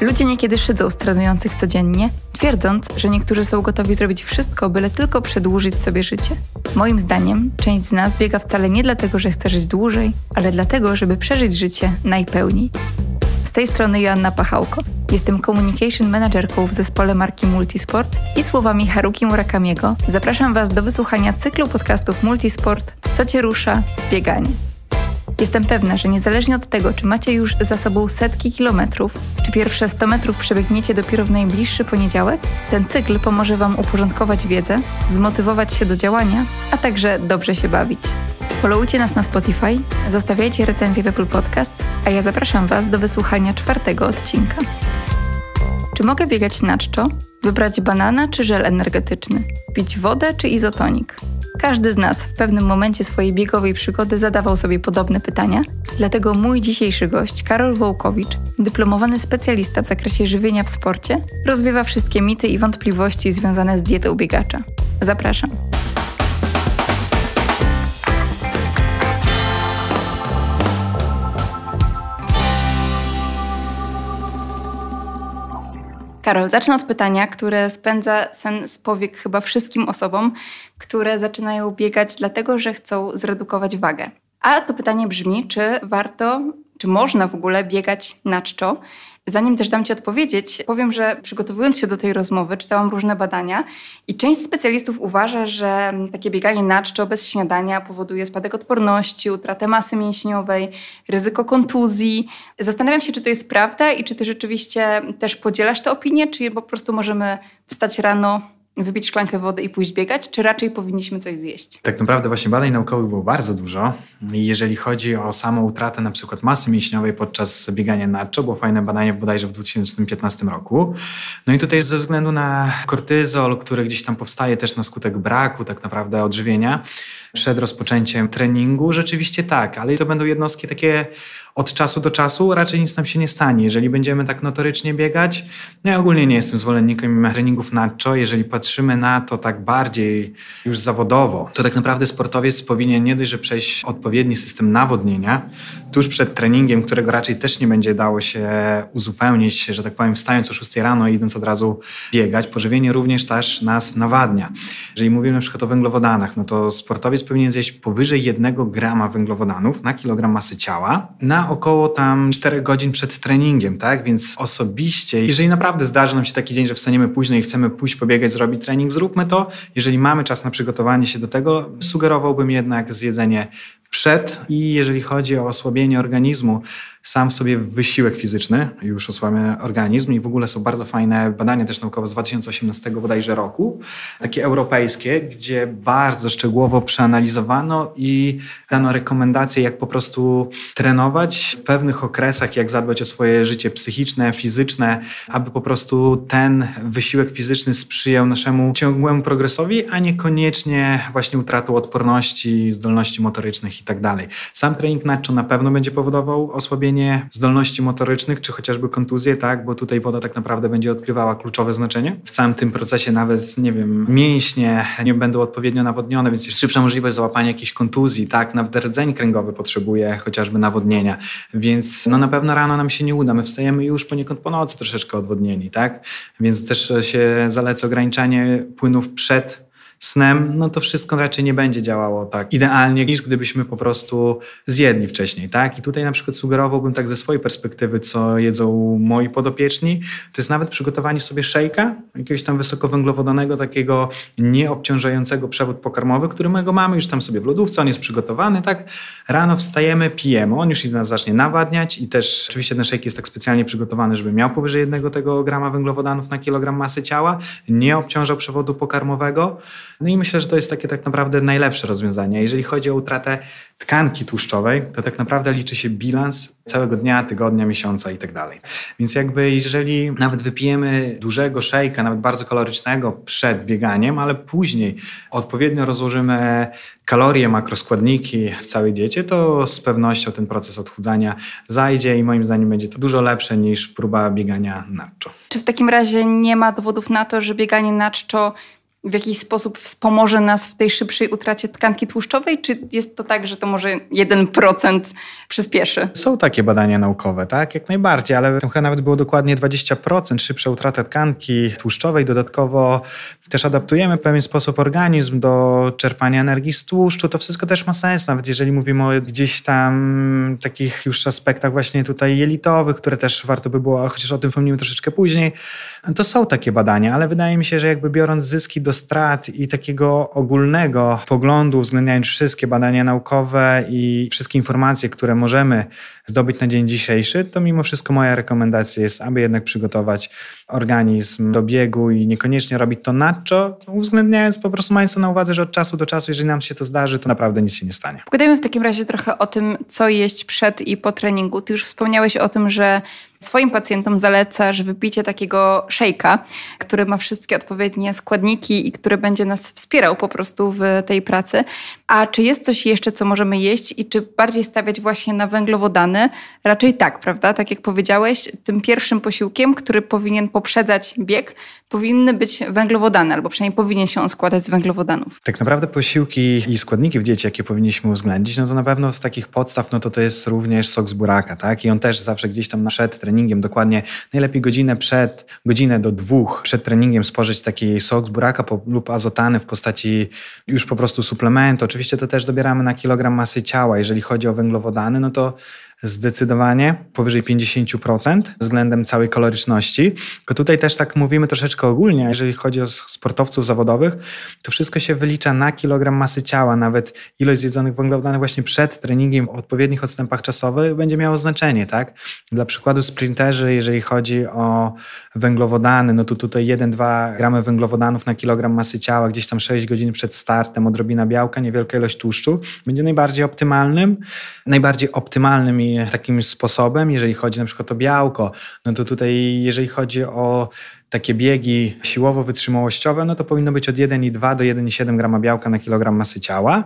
Ludzie niekiedy szydzą stranujących codziennie, twierdząc, że niektórzy są gotowi zrobić wszystko, byle tylko przedłużyć sobie życie. Moim zdaniem, część z nas biega wcale nie dlatego, że chce żyć dłużej, ale dlatego, żeby przeżyć życie najpełniej. Z tej strony Joanna Pachałko. Jestem communication managerką w zespole marki Multisport i słowami Haruki Murakamiego zapraszam Was do wysłuchania cyklu podcastów Multisport Co Cię rusza? Bieganie. Jestem pewna, że niezależnie od tego, czy macie już za sobą setki kilometrów, czy pierwsze 100 metrów przebiegniecie dopiero w najbliższy poniedziałek, ten cykl pomoże Wam uporządkować wiedzę, zmotywować się do działania, a także dobrze się bawić. Polujcie nas na Spotify, zostawiajcie recenzję w Apple Podcasts, a ja zapraszam Was do wysłuchania czwartego odcinka. Czy mogę biegać na czczo? Wybrać banana czy żel energetyczny? Pić wodę czy izotonik? Każdy z nas w pewnym momencie swojej biegowej przygody zadawał sobie podobne pytania, dlatego mój dzisiejszy gość, Karol Wołkowicz, dyplomowany specjalista w zakresie żywienia w sporcie, rozwiewa wszystkie mity i wątpliwości związane z dietą biegacza. Zapraszam. Karol, zacznę od pytania, które spędza sen z powiek chyba wszystkim osobom, które zaczynają biegać dlatego, że chcą zredukować wagę. A to pytanie brzmi, czy warto, czy można w ogóle biegać na czczo Zanim też dam Ci odpowiedzieć, powiem, że przygotowując się do tej rozmowy, czytałam różne badania i część specjalistów uważa, że takie bieganie na czczo bez śniadania powoduje spadek odporności, utratę masy mięśniowej, ryzyko kontuzji. Zastanawiam się, czy to jest prawda i czy Ty rzeczywiście też podzielasz tę opinię, czy po prostu możemy wstać rano wypić szklankę wody i pójść biegać, czy raczej powinniśmy coś zjeść? Tak naprawdę właśnie badań naukowych było bardzo dużo. I jeżeli chodzi o samą utratę na przykład masy mięśniowej podczas biegania na czo, było fajne badanie bodajże w 2015 roku. No i tutaj ze względu na kortyzol, który gdzieś tam powstaje też na skutek braku tak naprawdę odżywienia, przed rozpoczęciem treningu, rzeczywiście tak, ale to będą jednostki takie od czasu do czasu raczej nic nam się nie stanie. Jeżeli będziemy tak notorycznie biegać, no ja ogólnie nie jestem zwolennikiem treningów na czo. Jeżeli patrzymy na to tak bardziej już zawodowo, to tak naprawdę sportowiec powinien nie dość, że przejść odpowiedni system nawodnienia tuż przed treningiem, którego raczej też nie będzie dało się uzupełnić, że tak powiem, wstając o 6 rano i idąc od razu biegać. Pożywienie również też nas nawadnia. Jeżeli mówimy na przykład o węglowodanach, no to sportowiec powinien zjeść powyżej 1 grama węglowodanów na kilogram masy ciała na około tam 4 godzin przed treningiem, tak? Więc osobiście, jeżeli naprawdę zdarzy nam się taki dzień, że wstaniemy późno i chcemy pójść pobiegać, zrobić trening, zróbmy to. Jeżeli mamy czas na przygotowanie się do tego, sugerowałbym jednak zjedzenie przed i jeżeli chodzi o osłabienie organizmu, sam w sobie wysiłek fizyczny już osłabia organizm i w ogóle są bardzo fajne badania też naukowe z 2018 bodajże roku, takie europejskie, gdzie bardzo szczegółowo przeanalizowano i dano rekomendacje, jak po prostu trenować w pewnych okresach, jak zadbać o swoje życie psychiczne, fizyczne, aby po prostu ten wysiłek fizyczny sprzyjał naszemu ciągłemu progresowi, a niekoniecznie właśnie utratą odporności, zdolności motorycznych itd. Tak sam trening nadczo na pewno będzie powodował osłabienie osłabienie zdolności motorycznych, czy chociażby kontuzje, tak, bo tutaj woda tak naprawdę będzie odgrywała kluczowe znaczenie. W całym tym procesie nawet, nie wiem, mięśnie nie będą odpowiednio nawodnione, więc jest szybsza możliwość załapania jakiejś kontuzji, tak, nawet rdzeń kręgowy potrzebuje chociażby nawodnienia, więc no na pewno rano nam się nie uda, my wstajemy już poniekąd po nocy troszeczkę odwodnieni, tak, więc też się zaleca ograniczanie płynów przed snem, no to wszystko raczej nie będzie działało tak idealnie, niż gdybyśmy po prostu zjedli wcześniej, tak? I tutaj na przykład sugerowałbym tak ze swojej perspektywy, co jedzą moi podopieczni, to jest nawet przygotowanie sobie szejka, jakiegoś tam wysokowęglowodanego, takiego nieobciążającego przewód pokarmowy, którego mamy już tam sobie w lodówce, on jest przygotowany, tak? Rano wstajemy, pijemy, on już nas zacznie nawadniać i też oczywiście ten szejk jest tak specjalnie przygotowany, żeby miał powyżej jednego tego grama węglowodanów na kilogram masy ciała, nie obciążał przewodu pokarmowego, no i myślę, że to jest takie tak naprawdę najlepsze rozwiązanie. Jeżeli chodzi o utratę tkanki tłuszczowej, to tak naprawdę liczy się bilans całego dnia, tygodnia, miesiąca i tak dalej. Więc jakby jeżeli nawet wypijemy dużego szejka, nawet bardzo kalorycznego przed bieganiem, ale później odpowiednio rozłożymy kalorie, makroskładniki w całej diecie, to z pewnością ten proces odchudzania zajdzie i moim zdaniem będzie to dużo lepsze niż próba biegania na czczo. Czy w takim razie nie ma dowodów na to, że bieganie na czczo w jakiś sposób wspomoże nas w tej szybszej utracie tkanki tłuszczowej? Czy jest to tak, że to może 1% przyspieszy? Są takie badania naukowe, tak? Jak najbardziej, ale chyba nawet było dokładnie 20% szybsza utrata tkanki tłuszczowej. Dodatkowo też adaptujemy w pewien sposób organizm do czerpania energii z tłuszczu. To wszystko też ma sens, nawet jeżeli mówimy o gdzieś tam takich już aspektach właśnie tutaj jelitowych, które też warto by było, chociaż o tym wspomnimy troszeczkę później. To są takie badania, ale wydaje mi się, że jakby biorąc zyski do do strat i takiego ogólnego poglądu, uwzględniając wszystkie badania naukowe i wszystkie informacje, które możemy zdobyć na dzień dzisiejszy, to mimo wszystko moja rekomendacja jest, aby jednak przygotować organizm do biegu i niekoniecznie robić to nadczo, uwzględniając po prostu, mając to na uwadze, że od czasu do czasu, jeżeli nam się to zdarzy, to naprawdę nic się nie stanie. Pogadajmy w takim razie trochę o tym, co jeść przed i po treningu. Ty już wspomniałeś o tym, że swoim pacjentom zalecasz wypicie takiego szejka, który ma wszystkie odpowiednie składniki i który będzie nas wspierał po prostu w tej pracy. A czy jest coś jeszcze, co możemy jeść i czy bardziej stawiać właśnie na węglowodany? Raczej tak, prawda? Tak jak powiedziałeś, tym pierwszym posiłkiem, który powinien poprzedzać bieg, powinny być węglowodany, albo przynajmniej powinien się on składać z węglowodanów. Tak naprawdę posiłki i składniki w diecie, jakie powinniśmy uwzględnić, no to na pewno z takich podstaw, no to to jest również sok z buraka, tak? I on też zawsze gdzieś tam przed treningiem, dokładnie najlepiej godzinę przed, godzinę do dwóch przed treningiem spożyć taki sok z buraka lub azotany w postaci już po prostu suplementu. Oczywiście to też dobieramy na kilogram masy ciała. Jeżeli chodzi o węglowodany, no to zdecydowanie powyżej 50% względem całej kaloryczności. Tylko tutaj też tak mówimy troszeczkę ogólnie, jeżeli chodzi o sportowców zawodowych, to wszystko się wylicza na kilogram masy ciała, nawet ilość zjedzonych węglowodanów właśnie przed treningiem w odpowiednich odstępach czasowych będzie miało znaczenie, tak? Dla przykładu sprinterzy, jeżeli chodzi o węglowodany, no to tutaj 1-2 gramy węglowodanów na kilogram masy ciała, gdzieś tam 6 godzin przed startem, odrobina białka, niewielka ilość tłuszczu, będzie najbardziej optymalnym, najbardziej optymalnym i takim sposobem, jeżeli chodzi na przykład o białko, no to tutaj jeżeli chodzi o takie biegi siłowo-wytrzymałościowe, no to powinno być od 1,2 do 1,7 grama białka na kilogram masy ciała.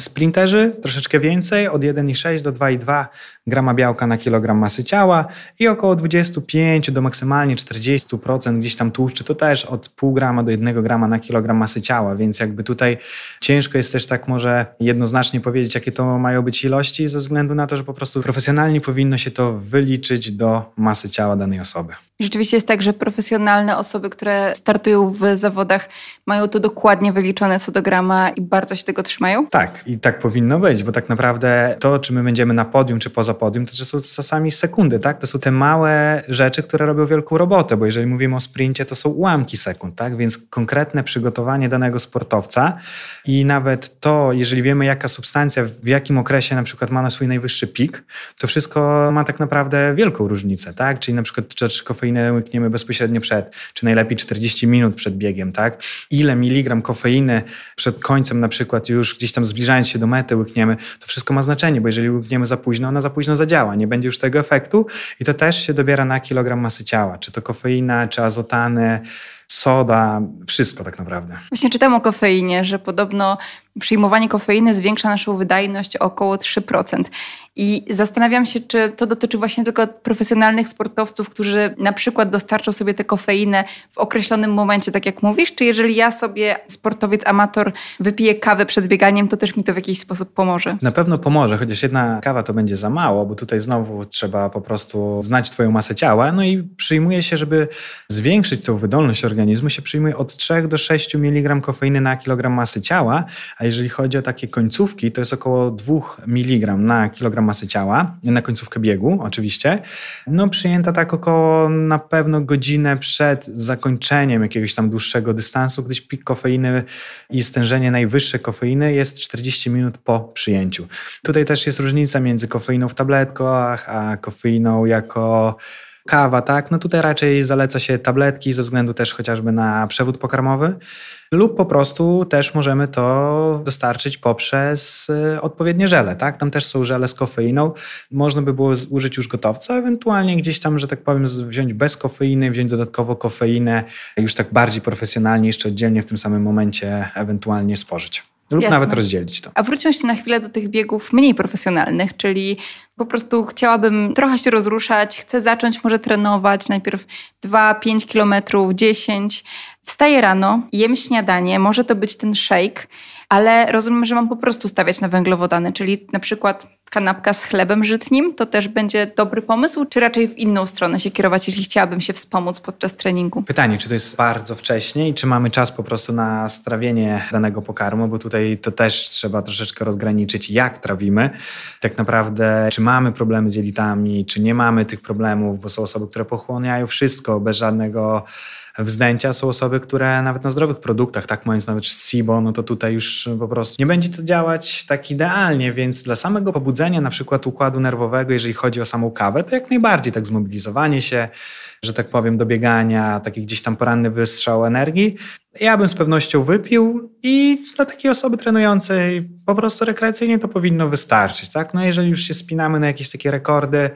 Sprinterzy troszeczkę więcej, od 1,6 do 2,2 grama białka na kilogram masy ciała i około 25 do maksymalnie 40% gdzieś tam tłuszczy, to też od pół grama do 1 grama na kilogram masy ciała, więc jakby tutaj ciężko jest też tak może jednoznacznie powiedzieć, jakie to mają być ilości, ze względu na to, że po prostu profesjonalnie powinno się to wyliczyć do masy ciała danej osoby. Rzeczywiście jest tak, że profesjonalnie osoby, które startują w zawodach, mają to dokładnie wyliczone co do grama i bardzo się tego trzymają? Tak, i tak powinno być, bo tak naprawdę to, czy my będziemy na podium, czy poza podium, to są czasami sekundy, tak? To są te małe rzeczy, które robią wielką robotę, bo jeżeli mówimy o sprincie, to są ułamki sekund, tak? Więc konkretne przygotowanie danego sportowca i nawet to, jeżeli wiemy, jaka substancja w jakim okresie na przykład ma na swój najwyższy pik, to wszystko ma tak naprawdę wielką różnicę, tak? Czyli na przykład czy kofeinę łykniemy bezpośrednio przed, czy najlepiej 40 minut przed biegiem, tak? Ile miligram kofeiny przed końcem na przykład już gdzieś tam zbliżając się do mety łykniemy, to wszystko ma znaczenie, bo jeżeli łykniemy za późno, ona za późno zadziała, nie będzie już tego efektu i to też się dobiera na kilogram masy ciała, czy to kofeina, czy azotany, soda, wszystko tak naprawdę. Właśnie czytam o kofeinie, że podobno przyjmowanie kofeiny zwiększa naszą wydajność o około 3%. I zastanawiam się, czy to dotyczy właśnie tylko profesjonalnych sportowców, którzy na przykład dostarczą sobie tę kofeinę w określonym momencie, tak jak mówisz, czy jeżeli ja sobie, sportowiec, amator, wypiję kawę przed bieganiem, to też mi to w jakiś sposób pomoże? Na pewno pomoże, chociaż jedna kawa to będzie za mało, bo tutaj znowu trzeba po prostu znać twoją masę ciała, no i przyjmuje się, żeby zwiększyć tą wydolność organizacji organizmu się przyjmuje od 3 do 6 mg kofeiny na kilogram masy ciała, a jeżeli chodzi o takie końcówki, to jest około 2 mg na kilogram masy ciała, na końcówkę biegu oczywiście. No przyjęta tak około na pewno godzinę przed zakończeniem jakiegoś tam dłuższego dystansu, gdyż pik kofeiny i stężenie najwyższe kofeiny jest 40 minut po przyjęciu. Tutaj też jest różnica między kofeiną w tabletkach, a kofeiną jako kawa, tak? No tutaj raczej zaleca się tabletki ze względu też chociażby na przewód pokarmowy lub po prostu też możemy to dostarczyć poprzez y, odpowiednie żele, tak? Tam też są żele z kofeiną. Można by było użyć już gotowca, ewentualnie gdzieś tam, że tak powiem, wziąć bez kofeiny, wziąć dodatkowo kofeinę już tak bardziej profesjonalnie, jeszcze oddzielnie w tym samym momencie ewentualnie spożyć lub Jasne. nawet rozdzielić to. A wróćmy się na chwilę do tych biegów mniej profesjonalnych, czyli po prostu chciałabym trochę się rozruszać, chcę zacząć może trenować najpierw 2-5 kilometrów, 10. Wstaję rano, jem śniadanie, może to być ten shake, ale rozumiem, że mam po prostu stawiać na węglowodany, czyli na przykład kanapka z chlebem żytnim, to też będzie dobry pomysł, czy raczej w inną stronę się kierować, jeśli chciałabym się wspomóc podczas treningu? Pytanie, czy to jest bardzo wcześnie i czy mamy czas po prostu na strawienie danego pokarmu, bo tutaj to też trzeba troszeczkę rozgraniczyć, jak trawimy. Tak naprawdę, czy mamy problemy z jelitami, czy nie mamy tych problemów, bo są osoby, które pochłaniają wszystko bez żadnego wzdęcia są osoby, które nawet na zdrowych produktach, tak mając nawet SIBO, no to tutaj już po prostu nie będzie to działać tak idealnie, więc dla samego pobudzenia na przykład układu nerwowego, jeżeli chodzi o samą kawę, to jak najbardziej tak zmobilizowanie się, że tak powiem, do biegania, taki gdzieś tam poranny wystrzał energii, ja bym z pewnością wypił i dla takiej osoby trenującej po prostu rekreacyjnie to powinno wystarczyć, tak? No jeżeli już się spinamy na jakieś takie rekordy,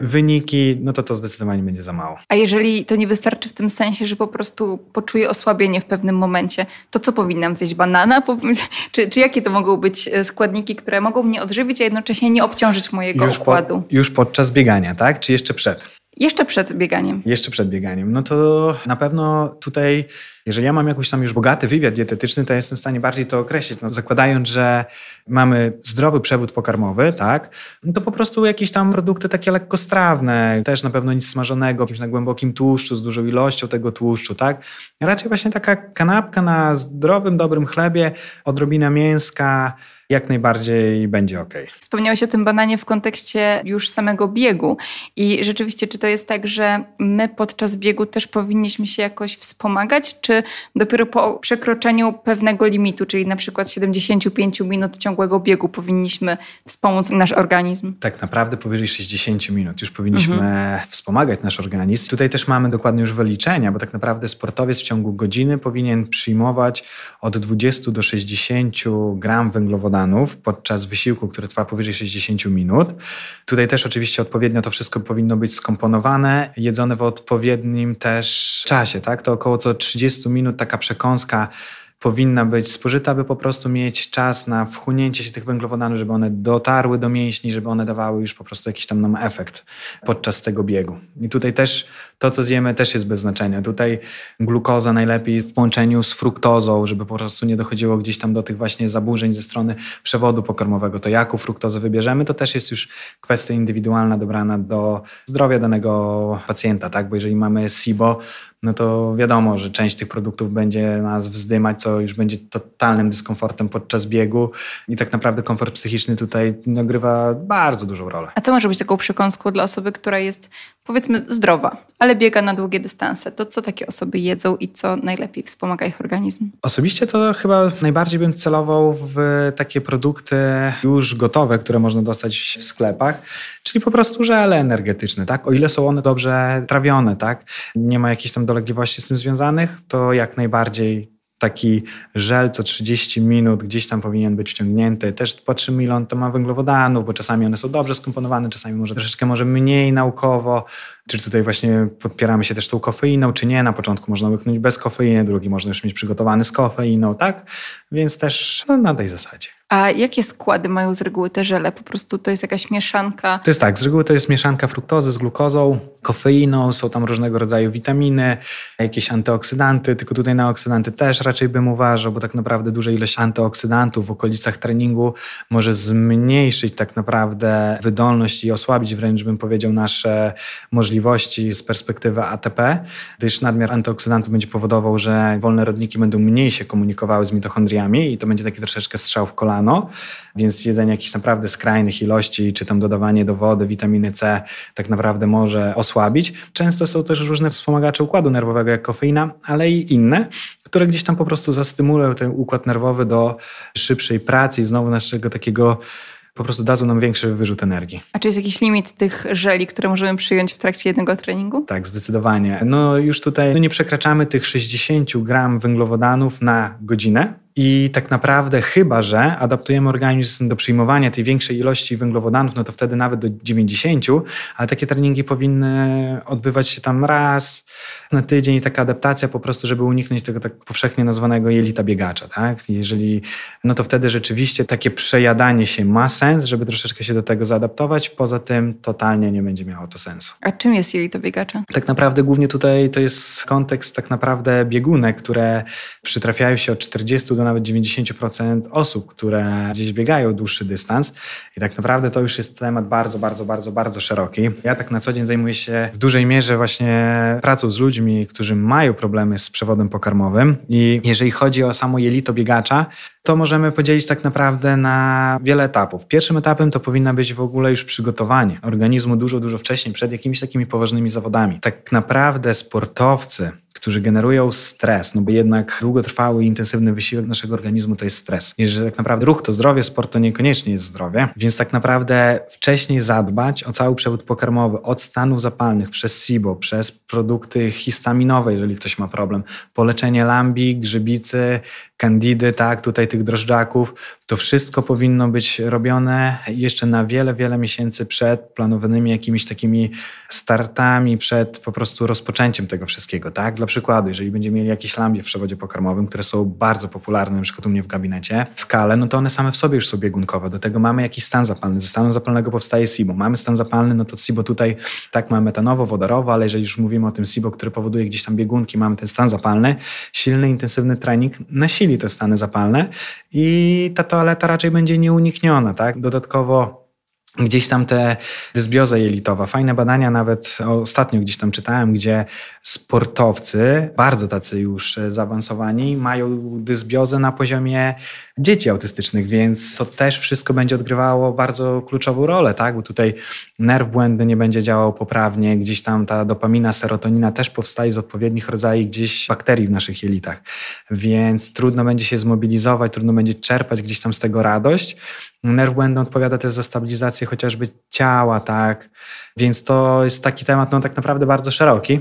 wyniki, no to to zdecydowanie będzie za mało. A jeżeli to nie wystarczy w tym sensie, że po prostu poczuję osłabienie w pewnym momencie, to co powinnam zjeść? Banana? Czy, czy jakie to mogą być e, składniki, które mogą mnie odżywić, a jednocześnie nie obciążyć mojego już układu? Po, już podczas biegania, tak? Czy jeszcze przed? Jeszcze przed bieganiem. Jeszcze przed bieganiem. No to na pewno tutaj jeżeli ja mam jakiś tam już bogaty wywiad dietetyczny, to jestem w stanie bardziej to określić. No, zakładając, że mamy zdrowy przewód pokarmowy, tak, no to po prostu jakieś tam produkty takie lekkostrawne, też na pewno nic smażonego, jakimś na głębokim tłuszczu, z dużą ilością tego tłuszczu, tak. Raczej właśnie taka kanapka na zdrowym, dobrym chlebie, odrobina mięska, jak najbardziej będzie ok. Wspomniałeś o tym bananie w kontekście już samego biegu. I rzeczywiście, czy to jest tak, że my podczas biegu też powinniśmy się jakoś wspomagać, czy czy dopiero po przekroczeniu pewnego limitu, czyli na przykład 75 minut ciągłego biegu powinniśmy wspomóc nasz organizm? Tak naprawdę powyżej 60 minut już powinniśmy mhm. wspomagać nasz organizm. Tutaj też mamy dokładnie już wyliczenia, bo tak naprawdę sportowiec w ciągu godziny powinien przyjmować od 20 do 60 gram węglowodanów podczas wysiłku, który trwa powyżej 60 minut. Tutaj też oczywiście odpowiednio to wszystko powinno być skomponowane, jedzone w odpowiednim też czasie, tak? To około co 30 30 minut taka przekąska powinna być spożyta, by po prostu mieć czas na wchłonięcie się tych węglowodanów, żeby one dotarły do mięśni, żeby one dawały już po prostu jakiś tam nam efekt podczas tego biegu. I tutaj też to, co zjemy, też jest bez znaczenia. Tutaj glukoza najlepiej w połączeniu z fruktozą, żeby po prostu nie dochodziło gdzieś tam do tych właśnie zaburzeń ze strony przewodu pokarmowego. To jaką fruktozę wybierzemy, to też jest już kwestia indywidualna dobrana do zdrowia danego pacjenta, tak? Bo jeżeli mamy SIBO, no to wiadomo, że część tych produktów będzie nas wzdymać, co już będzie totalnym dyskomfortem podczas biegu i tak naprawdę komfort psychiczny tutaj nagrywa bardzo dużą rolę. A co może być taką przekąską dla osoby, która jest powiedzmy zdrowa, ale biega na długie dystanse, to co takie osoby jedzą i co najlepiej wspomaga ich organizm? Osobiście to chyba najbardziej bym celował w takie produkty już gotowe, które można dostać w sklepach, czyli po prostu żele energetyczne, tak? O ile są one dobrze trawione, tak? Nie ma jakichś tam dolegliwości z tym związanych, to jak najbardziej taki żel co 30 minut gdzieś tam powinien być wciągnięty. Też patrzymy, ile on to ma węglowodanów, bo czasami one są dobrze skomponowane, czasami może troszeczkę może mniej naukowo. Czy tutaj właśnie podpieramy się też tą kofeiną, czy nie. Na początku można łyknąć bez kofeiny, drugi można już mieć przygotowany z kofeiną, tak? Więc też no, na tej zasadzie. A jakie składy mają z reguły te żele? Po prostu to jest jakaś mieszanka? To jest tak, z reguły to jest mieszanka fruktozy z glukozą, kofeiną, są tam różnego rodzaju witaminy, jakieś antyoksydanty, tylko tutaj na oksydanty też raczej bym uważał, bo tak naprawdę duża ilość antyoksydantów w okolicach treningu może zmniejszyć tak naprawdę wydolność i osłabić wręcz bym powiedział nasze możliwości z perspektywy ATP, gdyż nadmiar antyoksydantów będzie powodował, że wolne rodniki będą mniej się komunikowały z mitochondriami i to będzie taki troszeczkę strzał w kolano rano, więc jedzenie jakichś naprawdę skrajnych ilości, czy tam dodawanie do wody witaminy C tak naprawdę może osłabić. Często są też różne wspomagacze układu nerwowego, jak kofeina, ale i inne, które gdzieś tam po prostu zastymulują ten układ nerwowy do szybszej pracy i znowu naszego takiego po prostu dadzą nam większy wyrzut energii. A czy jest jakiś limit tych żeli, które możemy przyjąć w trakcie jednego treningu? Tak, zdecydowanie. No już tutaj no nie przekraczamy tych 60 gram węglowodanów na godzinę, i tak naprawdę, chyba że adaptujemy organizm do przyjmowania tej większej ilości węglowodanów, no to wtedy nawet do 90, ale takie treningi powinny odbywać się tam raz na tydzień i taka adaptacja po prostu, żeby uniknąć tego tak powszechnie nazwanego jelita biegacza. Tak? Jeżeli, no to wtedy rzeczywiście takie przejadanie się ma sens, żeby troszeczkę się do tego zaadaptować. Poza tym totalnie nie będzie miało to sensu. A czym jest jelita biegacza? Tak naprawdę głównie tutaj to jest kontekst tak naprawdę biegunek, które przytrafiają się od 40 do do nawet 90% osób, które gdzieś biegają dłuższy dystans. I tak naprawdę to już jest temat bardzo, bardzo, bardzo, bardzo szeroki. Ja tak na co dzień zajmuję się w dużej mierze właśnie pracą z ludźmi, którzy mają problemy z przewodem pokarmowym. I jeżeli chodzi o samo jelito biegacza, to możemy podzielić tak naprawdę na wiele etapów. Pierwszym etapem to powinna być w ogóle już przygotowanie organizmu dużo, dużo wcześniej, przed jakimiś takimi poważnymi zawodami. Tak naprawdę sportowcy, którzy generują stres, no bo jednak długotrwały i intensywny wysiłek naszego organizmu to jest stres. Jeżeli tak naprawdę ruch to zdrowie, sport to niekoniecznie jest zdrowie, więc tak naprawdę wcześniej zadbać o cały przewód pokarmowy, od stanów zapalnych, przez SIBO, przez produkty histaminowe, jeżeli ktoś ma problem, po leczenie lambi, grzybicy, kandidy, tak, tutaj tych drożdżaków. To wszystko powinno być robione jeszcze na wiele, wiele miesięcy przed planowanymi jakimiś takimi startami, przed po prostu rozpoczęciem tego wszystkiego, tak? Dla przykładu, jeżeli będziemy mieli jakieś lambie w przewodzie pokarmowym, które są bardzo popularne, na przykład u mnie w gabinecie, w kale, no to one same w sobie już są biegunkowe. Do tego mamy jakiś stan zapalny. Ze stanu zapalnego powstaje SIBO. Mamy stan zapalny, no to SIBO tutaj tak mamy metanowo, wodorowo, ale jeżeli już mówimy o tym SIBO, który powoduje gdzieś tam biegunki, mamy ten stan zapalny, silny, intensywny trening na silny zmniejszyli te stany zapalne i ta toaleta raczej będzie nieunikniona. Tak? Dodatkowo Gdzieś tam te dysbioza jelitowa. Fajne badania nawet ostatnio gdzieś tam czytałem, gdzie sportowcy, bardzo tacy już zaawansowani, mają dysbiozę na poziomie dzieci autystycznych, więc to też wszystko będzie odgrywało bardzo kluczową rolę, tak? Bo tutaj nerw błędny nie będzie działał poprawnie, gdzieś tam ta dopamina, serotonina też powstaje z odpowiednich rodzajów gdzieś bakterii w naszych jelitach, więc trudno będzie się zmobilizować, trudno będzie czerpać gdzieś tam z tego radość. Nerw błędny odpowiada też za stabilizację chociażby ciała, tak? Więc to jest taki temat, no tak naprawdę bardzo szeroki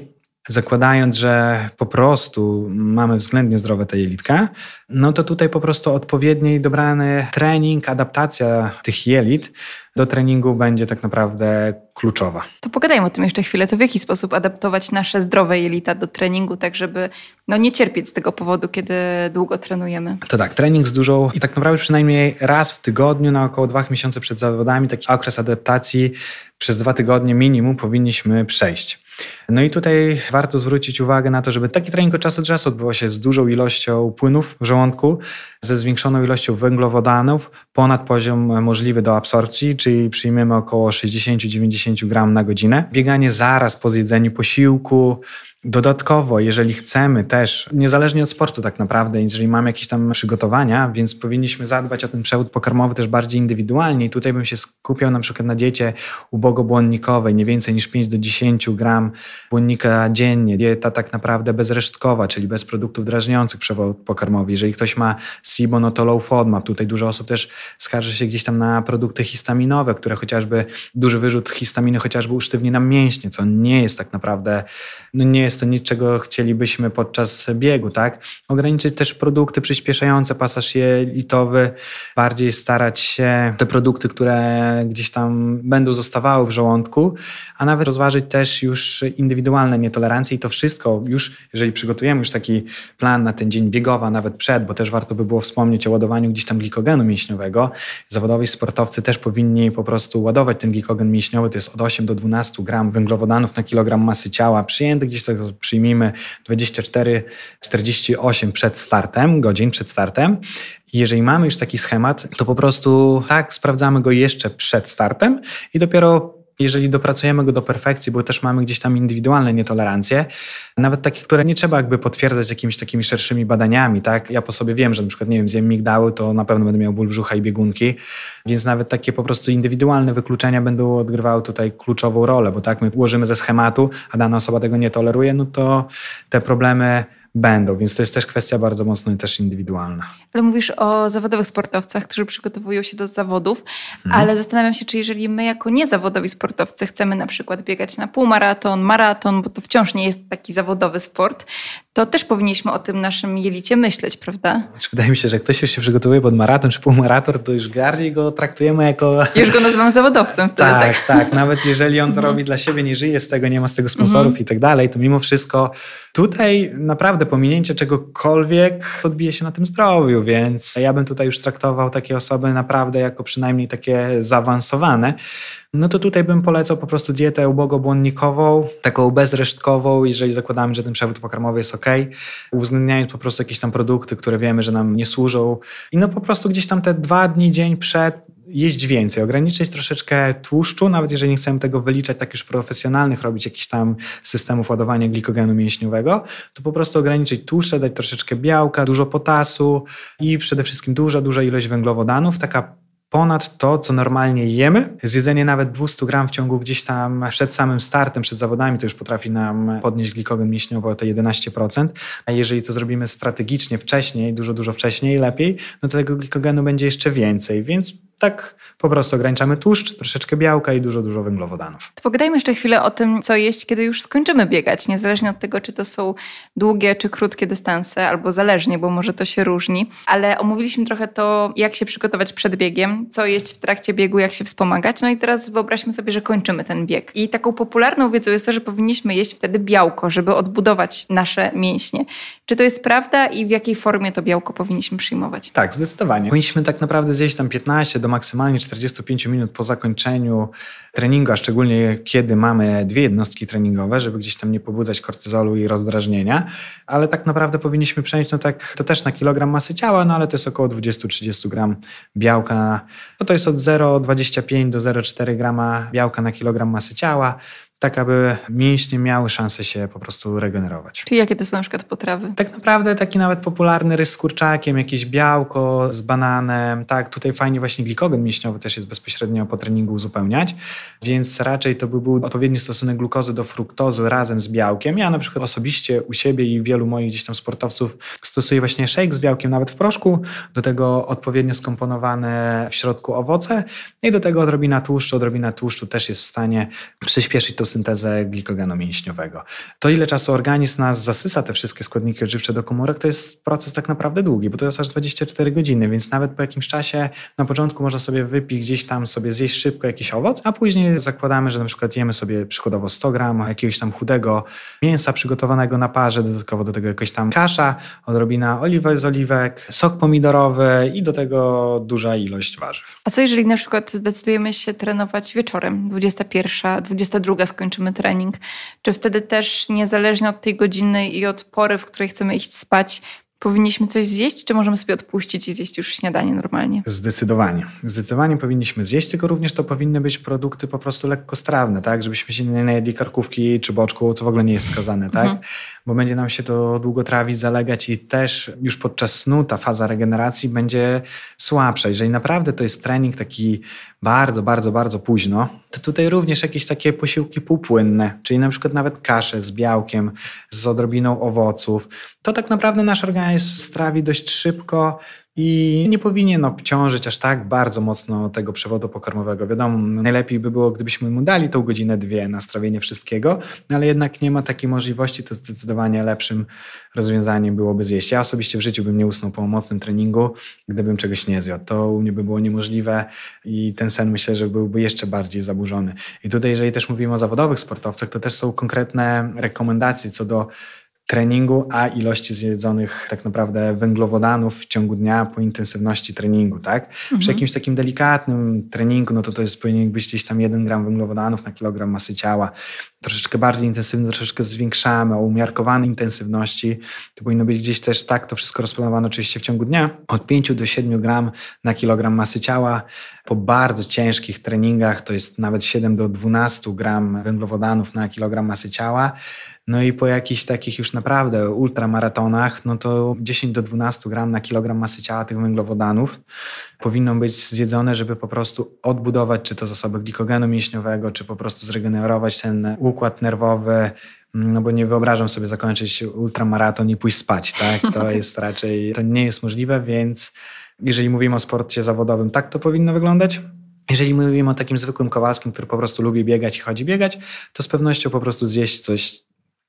zakładając, że po prostu mamy względnie zdrowe te jelitka, no to tutaj po prostu odpowiedni dobrany trening, adaptacja tych jelit do treningu będzie tak naprawdę kluczowa. To pogadajmy o tym jeszcze chwilę. To w jaki sposób adaptować nasze zdrowe jelita do treningu, tak żeby no, nie cierpieć z tego powodu, kiedy długo trenujemy? To tak, trening z dużą i tak naprawdę przynajmniej raz w tygodniu, na około dwa miesiące przed zawodami, taki okres adaptacji przez dwa tygodnie minimum powinniśmy przejść. No i tutaj warto zwrócić uwagę na to, żeby taki trening od czasu do czasu odbywał się z dużą ilością płynów w żołądku, ze zwiększoną ilością węglowodanów ponad poziom możliwy do absorpcji, czyli przyjmiemy około 60-90 gram na godzinę. Bieganie zaraz po zjedzeniu posiłku, Dodatkowo, jeżeli chcemy też, niezależnie od sportu tak naprawdę, jeżeli mamy jakieś tam przygotowania, więc powinniśmy zadbać o ten przewód pokarmowy też bardziej indywidualnie. I tutaj bym się skupiał na przykład na diecie ubogobłonnikowej, nie więcej niż 5 do 10 gram błonnika dziennie. Dieta tak naprawdę bezresztkowa, czyli bez produktów drażniących przewód pokarmowy. Jeżeli ktoś ma SIBO, no to low FODMAP. Tutaj dużo osób też skarży się gdzieś tam na produkty histaminowe, które chociażby, duży wyrzut histaminy chociażby usztywni nam mięśnie, co nie jest tak naprawdę, no nie jest to niczego chcielibyśmy podczas biegu, tak? Ograniczyć też produkty przyspieszające pasaż jelitowy, bardziej starać się te produkty, które gdzieś tam będą zostawały w żołądku, a nawet rozważyć też już indywidualne nietolerancje i to wszystko już, jeżeli przygotujemy już taki plan na ten dzień biegowa, nawet przed, bo też warto by było wspomnieć o ładowaniu gdzieś tam glikogenu mięśniowego. Zawodowi sportowcy też powinni po prostu ładować ten glikogen mięśniowy, to jest od 8 do 12 gram węglowodanów na kilogram masy ciała, przyjęty gdzieś tak przyjmijmy 24-48 przed startem, godzin przed startem. Jeżeli mamy już taki schemat, to po prostu tak sprawdzamy go jeszcze przed startem i dopiero jeżeli dopracujemy go do perfekcji, bo też mamy gdzieś tam indywidualne nietolerancje, nawet takie, które nie trzeba jakby potwierdzać jakimiś takimi szerszymi badaniami, tak? Ja po sobie wiem, że na przykład, nie wiem, zjem migdały, to na pewno będę miał ból brzucha i biegunki, więc nawet takie po prostu indywidualne wykluczenia będą odgrywały tutaj kluczową rolę, bo tak, my ułożymy ze schematu, a dana osoba tego nie toleruje, no to te problemy będą, więc to jest też kwestia bardzo mocno też indywidualna. Ale mówisz o zawodowych sportowcach, którzy przygotowują się do zawodów, mhm. ale zastanawiam się, czy jeżeli my jako niezawodowi sportowcy chcemy na przykład biegać na półmaraton, maraton, bo to wciąż nie jest taki zawodowy sport, to też powinniśmy o tym naszym jelicie myśleć, prawda? Znaczy, wydaje mi się, że jak ktoś już się przygotowuje pod maraton czy półmarator, to już bardziej go traktujemy jako... Już go nazywam zawodowcem. Wtedy, tak, tak, tak. Nawet jeżeli on to no. robi dla siebie, nie żyje z tego, nie ma z tego mhm. sponsorów i tak dalej, to mimo wszystko tutaj naprawdę pominięcie czegokolwiek odbije się na tym zdrowiu, więc ja bym tutaj już traktował takie osoby naprawdę jako przynajmniej takie zaawansowane no to tutaj bym polecał po prostu dietę ubogobłonnikową, taką bezresztkową, jeżeli zakładamy, że ten przewód pokarmowy jest ok, uwzględniając po prostu jakieś tam produkty, które wiemy, że nam nie służą. I no po prostu gdzieś tam te dwa dni, dzień przed jeść więcej, ograniczyć troszeczkę tłuszczu, nawet jeżeli nie chcemy tego wyliczać tak już profesjonalnych, robić jakichś tam systemów ładowania glikogenu mięśniowego, to po prostu ograniczyć tłuszcze, dać troszeczkę białka, dużo potasu i przede wszystkim duża, duża ilość węglowodanów, taka ponad to, co normalnie jemy. Zjedzenie nawet 200 gram w ciągu gdzieś tam przed samym startem, przed zawodami, to już potrafi nam podnieść glikogen mięśniowy o te 11%. A jeżeli to zrobimy strategicznie wcześniej, dużo, dużo wcześniej, lepiej, no to tego glikogenu będzie jeszcze więcej. Więc tak po prostu ograniczamy tłuszcz, troszeczkę białka i dużo, dużo węglowodanów. To pogadajmy jeszcze chwilę o tym, co jeść, kiedy już skończymy biegać, niezależnie od tego, czy to są długie czy krótkie dystanse, albo zależnie, bo może to się różni. Ale omówiliśmy trochę to, jak się przygotować przed biegiem, co jeść w trakcie biegu, jak się wspomagać. No i teraz wyobraźmy sobie, że kończymy ten bieg. I taką popularną wiedzą jest to, że powinniśmy jeść wtedy białko, żeby odbudować nasze mięśnie. Czy to jest prawda i w jakiej formie to białko powinniśmy przyjmować? Tak, zdecydowanie. Powinniśmy tak naprawdę zjeść tam 15 do maksymalnie 45 minut po zakończeniu treningu, a szczególnie kiedy mamy dwie jednostki treningowe, żeby gdzieś tam nie pobudzać kortyzolu i rozdrażnienia, ale tak naprawdę powinniśmy przenieść, no tak, to też na kilogram masy ciała, no ale to jest około 20-30 gram białka, no to jest od 0,25 do 0,4 grama białka na kilogram masy ciała, tak aby mięśnie miały szansę się po prostu regenerować. Czyli jakie to są na przykład potrawy? Tak naprawdę taki nawet popularny ryż z kurczakiem, jakieś białko z bananem, tak, tutaj fajnie właśnie glikogen mięśniowy też jest bezpośrednio po treningu uzupełniać, więc raczej to by był odpowiedni stosunek glukozy do fruktozy razem z białkiem. Ja na przykład osobiście u siebie i wielu moich gdzieś tam sportowców stosuję właśnie shake z białkiem nawet w proszku, do tego odpowiednio skomponowane w środku owoce i do tego odrobina tłuszczu, odrobina tłuszczu też jest w stanie przyspieszyć tą syntezę glikogenu mięśniowego. To, ile czasu organizm nas zasysa te wszystkie składniki odżywcze do komórek, to jest proces tak naprawdę długi, bo to jest aż 24 godziny, więc nawet po jakimś czasie na początku można sobie wypić gdzieś tam, sobie zjeść szybko jakiś owoc, a później zakładamy, że na przykład jemy sobie przykładowo 100 gram jakiegoś tam chudego mięsa przygotowanego na parze, dodatkowo do tego jakaś tam kasza, odrobina oliwy z oliwek, sok pomidorowy i do tego duża ilość warzyw. A co jeżeli na przykład zdecydujemy się trenować wieczorem, 21, 22, skończymy trening. Czy wtedy też niezależnie od tej godziny i od pory, w której chcemy iść spać, powinniśmy coś zjeść, czy możemy sobie odpuścić i zjeść już śniadanie normalnie? Zdecydowanie. Zdecydowanie powinniśmy zjeść, tylko również to powinny być produkty po prostu lekkostrawne, tak? Żebyśmy się nie najedli karkówki czy boczku, co w ogóle nie jest wskazane, tak? Mhm. Bo będzie nam się to długo trawić, zalegać i też już podczas snu ta faza regeneracji będzie słabsza. Jeżeli naprawdę to jest trening taki bardzo, bardzo, bardzo późno, to tutaj również jakieś takie posiłki półpłynne, czyli na przykład nawet kasze z białkiem, z odrobiną owoców. To tak naprawdę nasz organizm strawi dość szybko, i nie powinien obciążyć aż tak bardzo mocno tego przewodu pokarmowego. Wiadomo, no, najlepiej by było, gdybyśmy mu dali tą godzinę, dwie na strawienie wszystkiego, no, ale jednak nie ma takiej możliwości, to zdecydowanie lepszym rozwiązaniem byłoby zjeść. Ja osobiście w życiu bym nie usnął po mocnym treningu, gdybym czegoś nie zjadł. To u mnie by było niemożliwe i ten sen myślę, że byłby jeszcze bardziej zaburzony. I tutaj, jeżeli też mówimy o zawodowych sportowcach, to też są konkretne rekomendacje co do treningu, a ilości zjedzonych tak naprawdę węglowodanów w ciągu dnia po intensywności treningu, tak? Mhm. Przy jakimś takim delikatnym treningu, no to to jest powinien być gdzieś tam 1 gram węglowodanów na kilogram masy ciała, troszeczkę bardziej intensywny, troszeczkę zwiększamy o umiarkowanej intensywności. To powinno być gdzieś też tak, to wszystko rozplanowane oczywiście w ciągu dnia, od 5 do 7 gram na kilogram masy ciała. Po bardzo ciężkich treningach to jest nawet 7 do 12 gram węglowodanów na kilogram masy ciała. No i po jakichś takich już naprawdę ultramaratonach, no to 10 do 12 gram na kilogram masy ciała tych węglowodanów powinno być zjedzone, żeby po prostu odbudować czy to zasoby glikogenu mięśniowego, czy po prostu zregenerować ten układ nerwowy, mm, no bo nie wyobrażam sobie zakończyć ultramaraton i pójść spać, tak? No to tak. jest raczej, to nie jest możliwe, więc jeżeli mówimy o sporcie zawodowym, tak to powinno wyglądać. Jeżeli mówimy o takim zwykłym Kowalskim, który po prostu lubi biegać i chodzi biegać, to z pewnością po prostu zjeść coś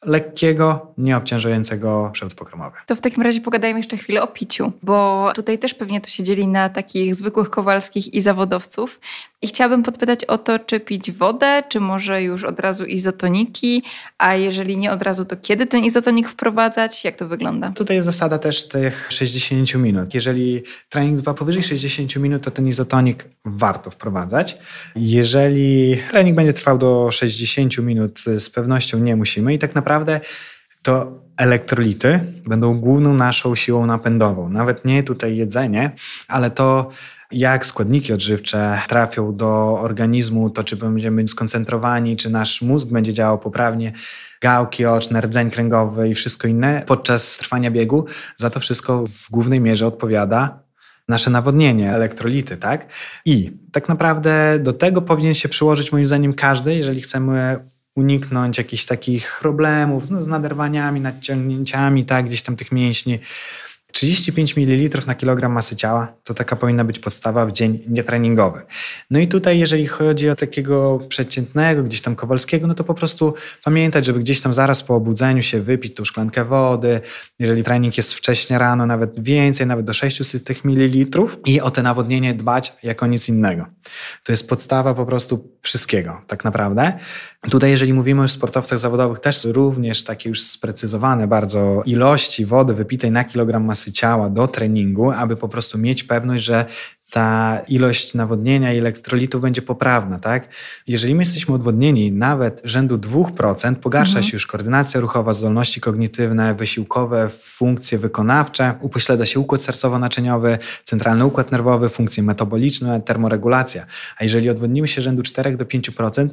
lekkiego, nieobciążającego przewód pokarmowy. To w takim razie pogadajmy jeszcze chwilę o piciu, bo tutaj też pewnie to się dzieli na takich zwykłych kowalskich i zawodowców. I chciałabym podpytać o to, czy pić wodę, czy może już od razu izotoniki, a jeżeli nie od razu, to kiedy ten izotonik wprowadzać? Jak to wygląda? Tutaj jest zasada też tych 60 minut. Jeżeli trening trwa powyżej 60 minut, to ten izotonik warto wprowadzać. Jeżeli trening będzie trwał do 60 minut, z pewnością nie musimy i tak naprawdę naprawdę to elektrolity będą główną naszą siłą napędową. Nawet nie tutaj jedzenie, ale to jak składniki odżywcze trafią do organizmu, to czy będziemy skoncentrowani, czy nasz mózg będzie działał poprawnie, gałki oczne, rdzeń kręgowy i wszystko inne podczas trwania biegu, za to wszystko w głównej mierze odpowiada nasze nawodnienie, elektrolity, tak? I tak naprawdę do tego powinien się przyłożyć moim zdaniem każdy, jeżeli chcemy uniknąć jakichś takich problemów no, z naderwaniami, nadciągnięciami, tak, gdzieś tam tych mięśni. 35 ml na kilogram masy ciała to taka powinna być podstawa w dzień nietreningowy. No i tutaj, jeżeli chodzi o takiego przeciętnego, gdzieś tam kowalskiego, no to po prostu pamiętać, żeby gdzieś tam zaraz po obudzeniu się wypić tą szklankę wody. Jeżeli trening jest wcześnie rano, nawet więcej, nawet do 600 ml i o te nawodnienie dbać jako nic innego. To jest podstawa po prostu wszystkiego, tak naprawdę. Tutaj, jeżeli mówimy o sportowcach zawodowych, też również takie już sprecyzowane bardzo ilości wody wypitej na kilogram masy ciała do treningu, aby po prostu mieć pewność, że ta ilość nawodnienia i elektrolitów będzie poprawna, tak? Jeżeli my jesteśmy odwodnieni nawet rzędu 2%, pogarsza mhm. się już koordynacja ruchowa, zdolności kognitywne, wysiłkowe, funkcje wykonawcze, upośledza się układ sercowo-naczyniowy, centralny układ nerwowy, funkcje metaboliczne, termoregulacja. A jeżeli odwodnimy się rzędu 4 do 5%,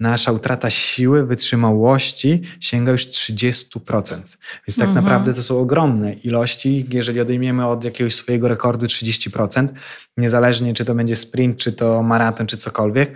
nasza utrata siły, wytrzymałości sięga już 30%. Więc tak mhm. naprawdę to są ogromne ilości. Jeżeli odejmiemy od jakiegoś swojego rekordu 30%, niezależnie czy to będzie sprint, czy to maraton, czy cokolwiek,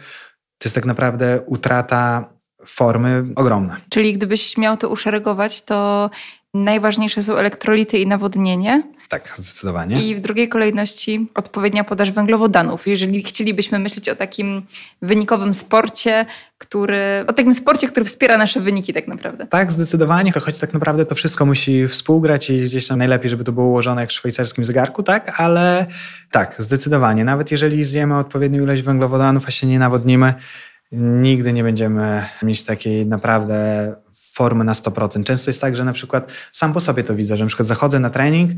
to jest tak naprawdę utrata formy ogromna. Czyli gdybyś miał to uszeregować, to najważniejsze są elektrolity i nawodnienie, tak, zdecydowanie. I w drugiej kolejności odpowiednia podaż węglowodanów. Jeżeli chcielibyśmy myśleć o takim wynikowym sporcie, który, o takim sporcie, który wspiera nasze wyniki tak naprawdę. Tak, zdecydowanie, to choć tak naprawdę to wszystko musi współgrać i gdzieś tam najlepiej, żeby to było ułożone jak w szwajcarskim zegarku, tak, ale tak, zdecydowanie. Nawet jeżeli zjemy odpowiednią ilość węglowodanów, a się nie nawodnimy, nigdy nie będziemy mieć takiej naprawdę formy na 100%. Często jest tak, że na przykład sam po sobie to widzę, że na przykład zachodzę na trening,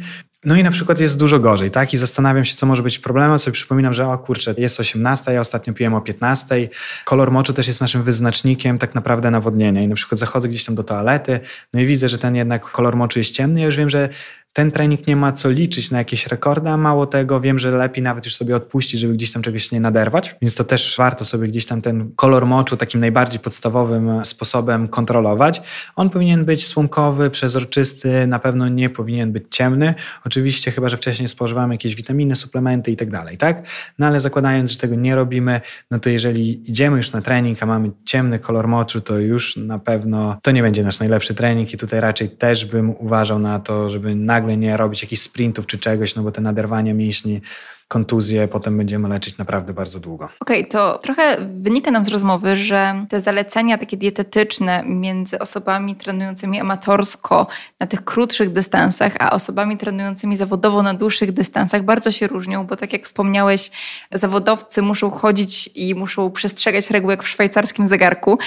no i na przykład jest dużo gorzej, tak? I zastanawiam się, co może być problemem, sobie przypominam, że o kurczę, jest 18, ja ostatnio piłem o 15. Kolor moczu też jest naszym wyznacznikiem tak naprawdę nawodnienia. I na przykład zachodzę gdzieś tam do toalety, no i widzę, że ten jednak kolor moczu jest ciemny, ja już wiem, że ten trening nie ma co liczyć na jakieś rekordy, a mało tego, wiem, że lepiej nawet już sobie odpuścić, żeby gdzieś tam czegoś nie naderwać, więc to też warto sobie gdzieś tam ten kolor moczu takim najbardziej podstawowym sposobem kontrolować. On powinien być słomkowy, przezroczysty, na pewno nie powinien być ciemny, oczywiście chyba, że wcześniej spożywamy jakieś witaminy, suplementy i tak dalej, tak? No ale zakładając, że tego nie robimy, no to jeżeli idziemy już na trening, a mamy ciemny kolor moczu, to już na pewno to nie będzie nasz najlepszy trening i tutaj raczej też bym uważał na to, żeby nagle nagle nie robić jakichś sprintów czy czegoś, no bo te naderwania mięśni, kontuzje potem będziemy leczyć naprawdę bardzo długo. Okej, okay, to trochę wynika nam z rozmowy, że te zalecenia takie dietetyczne między osobami trenującymi amatorsko na tych krótszych dystansach, a osobami trenującymi zawodowo na dłuższych dystansach bardzo się różnią, bo tak jak wspomniałeś, zawodowcy muszą chodzić i muszą przestrzegać reguł jak w szwajcarskim zegarku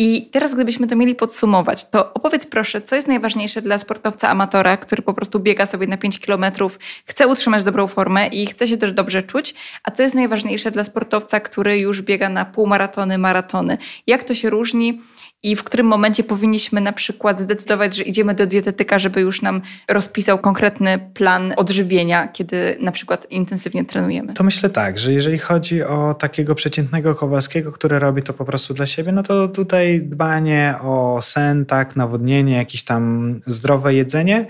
i teraz, gdybyśmy to mieli podsumować, to opowiedz proszę, co jest najważniejsze dla sportowca amatora, który po prostu biega sobie na 5 kilometrów, chce utrzymać dobrą formę i chce się też dobrze czuć, a co jest najważniejsze dla sportowca, który już biega na półmaratony, maratony? Jak to się różni? i w którym momencie powinniśmy na przykład zdecydować, że idziemy do dietetyka, żeby już nam rozpisał konkretny plan odżywienia, kiedy na przykład intensywnie trenujemy? To myślę tak, że jeżeli chodzi o takiego przeciętnego Kowalskiego, który robi to po prostu dla siebie, no to tutaj dbanie o sen, tak, nawodnienie, jakieś tam zdrowe jedzenie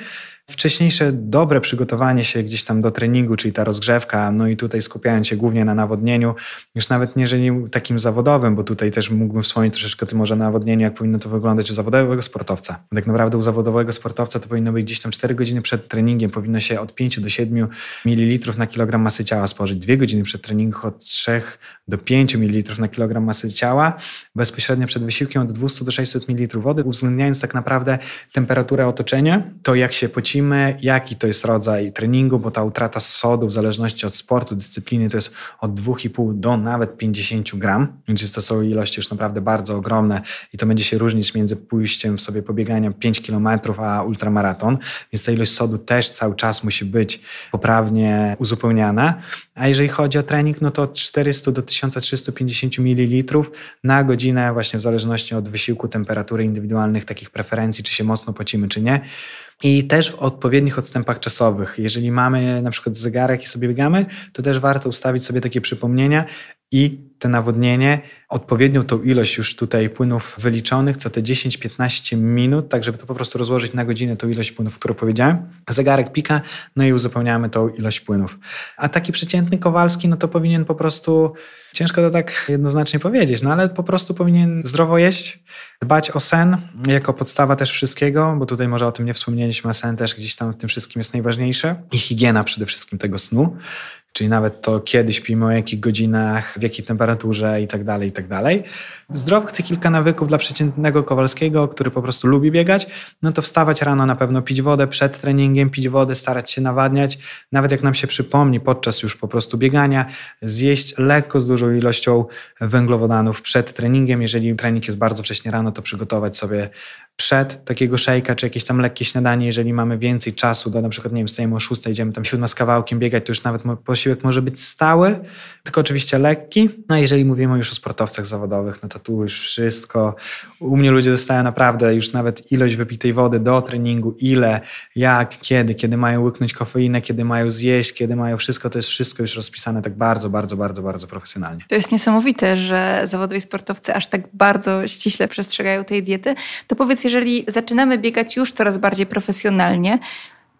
Wcześniejsze dobre przygotowanie się gdzieś tam do treningu, czyli ta rozgrzewka, no i tutaj skupiając się głównie na nawodnieniu, już nawet nie jeżeli takim zawodowym, bo tutaj też mógłbym wspomnieć troszeczkę tym może nawodnieniu, jak powinno to wyglądać u zawodowego sportowca. Tak naprawdę u zawodowego sportowca to powinno być gdzieś tam 4 godziny przed treningiem, powinno się od 5 do 7 ml na kilogram masy ciała spożyć, 2 godziny przed treningiem od 3 do 5 ml na kilogram masy ciała, bezpośrednio przed wysiłkiem od 200 do 600 ml wody, uwzględniając tak naprawdę temperaturę otoczenia, to jak się pocina, musimy, jaki to jest rodzaj treningu, bo ta utrata sodu w zależności od sportu, dyscypliny to jest od 2,5 do nawet 50 gram, więc to są ilości już naprawdę bardzo ogromne i to będzie się różnić między pójściem sobie pobiegania 5 km a ultramaraton, więc ta ilość sodu też cały czas musi być poprawnie uzupełniana. A jeżeli chodzi o trening, no to od 400 do 1350 ml na godzinę, właśnie w zależności od wysiłku, temperatury indywidualnych, takich preferencji, czy się mocno pocimy, czy nie. I też w odpowiednich odstępach czasowych. Jeżeli mamy na przykład zegarek i sobie biegamy, to też warto ustawić sobie takie przypomnienia i te nawodnienie, odpowiednią tą ilość już tutaj płynów wyliczonych, co te 10-15 minut, tak żeby to po prostu rozłożyć na godzinę tą ilość płynów, którą powiedziałem. Zegarek pika, no i uzupełniamy tą ilość płynów. A taki przeciętny Kowalski, no to powinien po prostu, ciężko to tak jednoznacznie powiedzieć, no ale po prostu powinien zdrowo jeść, dbać o sen jako podstawa też wszystkiego, bo tutaj może o tym nie wspomnieliśmy, a sen też gdzieś tam w tym wszystkim jest najważniejszy i higiena przede wszystkim tego snu czyli nawet to, kiedy śpimy, o jakich godzinach, w jakiej temperaturze itd., tak itd. Tak Zdrowych tych kilka nawyków dla przeciętnego Kowalskiego, który po prostu lubi biegać, no to wstawać rano na pewno, pić wodę przed treningiem, pić wodę, starać się nawadniać, nawet jak nam się przypomni podczas już po prostu biegania, zjeść lekko z dużą ilością węglowodanów przed treningiem. Jeżeli trening jest bardzo wcześnie rano, to przygotować sobie przed takiego szejka, czy jakieś tam lekkie śniadanie, jeżeli mamy więcej czasu, do na przykład, nie wiem, stajemy o 6, idziemy tam siódma z kawałkiem biegać, to już nawet posiłek może być stały, tylko oczywiście lekki. No a jeżeli mówimy już o sportowcach zawodowych, no to tu już wszystko. U mnie ludzie dostają naprawdę już nawet ilość wypitej wody do treningu, ile, jak, kiedy, kiedy mają łyknąć kofeinę, kiedy mają zjeść, kiedy mają wszystko, to jest wszystko już rozpisane tak bardzo, bardzo, bardzo, bardzo profesjonalnie. To jest niesamowite, że zawodowi sportowcy aż tak bardzo ściśle przestrzegają tej diety. To powiedz jeżeli zaczynamy biegać już coraz bardziej profesjonalnie,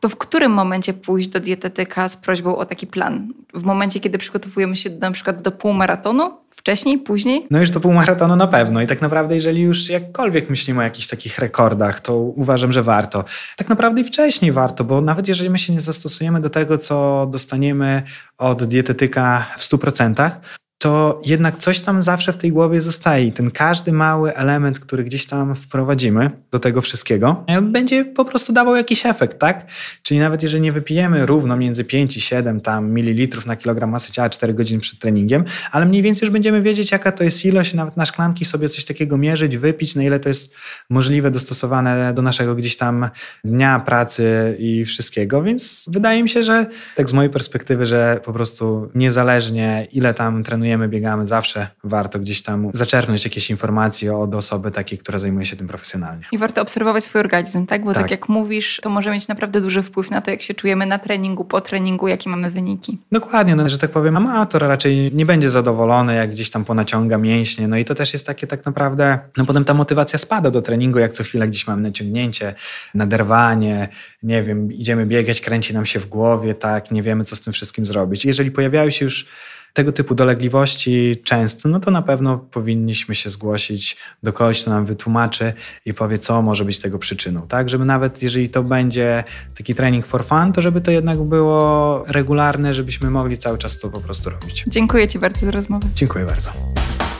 to w którym momencie pójść do dietetyka z prośbą o taki plan? W momencie, kiedy przygotowujemy się na przykład do półmaratonu? Wcześniej, później? No już do półmaratonu na pewno. I tak naprawdę, jeżeli już jakkolwiek myślimy o jakichś takich rekordach, to uważam, że warto. Tak naprawdę i wcześniej warto, bo nawet jeżeli my się nie zastosujemy do tego, co dostaniemy od dietetyka w 100%, to jednak coś tam zawsze w tej głowie zostaje. I ten każdy mały element, który gdzieś tam wprowadzimy do tego wszystkiego, no będzie po prostu dawał jakiś efekt, tak? Czyli nawet jeżeli nie wypijemy równo między 5 i 7 tam mililitrów na kilogram masy ciała 4 godziny przed treningiem, ale mniej więcej już będziemy wiedzieć, jaka to jest ilość, nawet na szklanki sobie coś takiego mierzyć, wypić, na ile to jest możliwe, dostosowane do naszego gdzieś tam dnia pracy i wszystkiego. Więc wydaje mi się, że tak z mojej perspektywy, że po prostu niezależnie ile tam trenujemy, trenujemy, biegamy, zawsze warto gdzieś tam zaczerpnąć jakieś informacje od osoby takiej, która zajmuje się tym profesjonalnie. I warto obserwować swój organizm, tak? Bo tak, tak jak mówisz, to może mieć naprawdę duży wpływ na to, jak się czujemy na treningu, po treningu, jakie mamy wyniki. Dokładnie, no, że tak powiem, amator raczej nie będzie zadowolony, jak gdzieś tam ponaciąga mięśnie. No i to też jest takie tak naprawdę, no potem ta motywacja spada do treningu, jak co chwilę gdzieś mamy naciągnięcie, naderwanie, nie wiem, idziemy biegać, kręci nam się w głowie, tak, nie wiemy, co z tym wszystkim zrobić. Jeżeli pojawiają się już tego typu dolegliwości często, no to na pewno powinniśmy się zgłosić do kogoś, kto nam wytłumaczy i powie, co może być tego przyczyną. Tak, żeby nawet jeżeli to będzie taki trening for fun, to żeby to jednak było regularne, żebyśmy mogli cały czas to po prostu robić. Dziękuję Ci bardzo za rozmowę. Dziękuję bardzo.